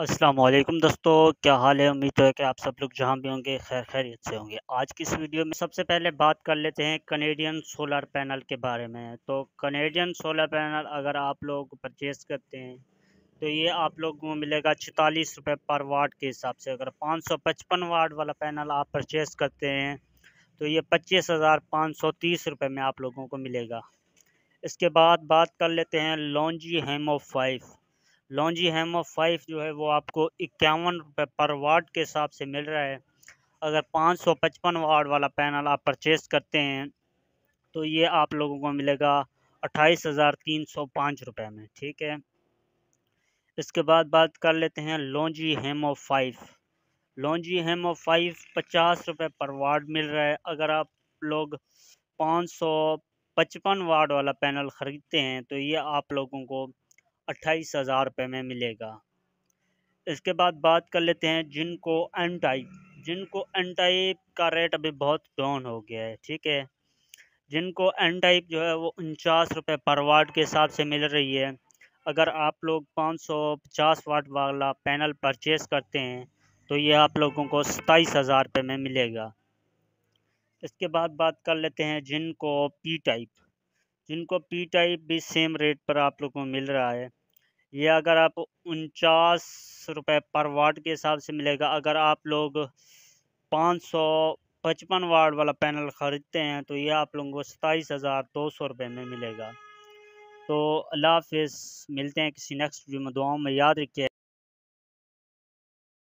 असलम दोस्तों क्या हाल है उम्मीद है कि आप सब लोग जहाँ भी होंगे खैर खैरियत से होंगे आज की इस वीडियो में सबसे पहले बात कर लेते हैं कनेडियन सोलर पैनल के बारे में तो कनेडियन सोलर पैनल अगर आप लोग परचेज़ करते हैं तो ये आप लोग को मिलेगा छतालीस रुपये पर वाट के हिसाब से अगर पाँच सौ पचपन वाट वाला पैनल आप परचेज़ करते हैं तो ये पच्चीस हज़ार पाँच सौ तीस रुपये में आप लोगों को मिलेगा इसके बाद बात कर लेते हैं Longi Himo five Longi Himo five जो है वो आपको इक्यावन रुपये पर वाट के हिसाब से मिल रहा है अगर पाँच सौ पचपन वाट वाला पैनल आप परचेज़ करते हैं तो ये आप लोगों को मिलेगा अट्ठाईस हज़ार तीन सौ पाँच रुपये में ठीक है इसके बाद बात कर लेते हैं Longi Himo five Longi Himo five पचास रुपये पर वाट मिल रहा है अगर आप लोग पाँच सौ पचपन वाट वाला पैनल ख़रीदते हैं तो ये आप लोगों को अट्ठाईस हज़ार रुपये में मिलेगा इसके बाद बात कर लेते हैं जिनको एन टाइप जिनको एन टाइप का रेट अभी बहुत डाउन हो गया है ठीक है जिनको एन टाइप जो है वो उनचास रुपये पर वाट के हिसाब से मिल रही है अगर आप लोग 550 वाट वाला पैनल परचेस करते हैं तो ये आप लोगों को सताईस हज़ार रुपये में मिलेगा इसके बाद बात कर लेते हैं जिनको पी टाइप जिनको पी टाइप भी सेम रेट पर आप लोग को मिल रहा है ये अगर आप उनचास रुपये पर वाट के हिसाब से मिलेगा अगर आप लोग पाँच सौ पचपन वाट वाला पैनल ख़रीदते हैं तो ये आप लोगों को सताईस हज़ार दो सौ रुपये में मिलेगा तो अल्लाह हाफ मिलते हैं किसी नेक्स्ट वीडियो में दुआओं में याद रखिए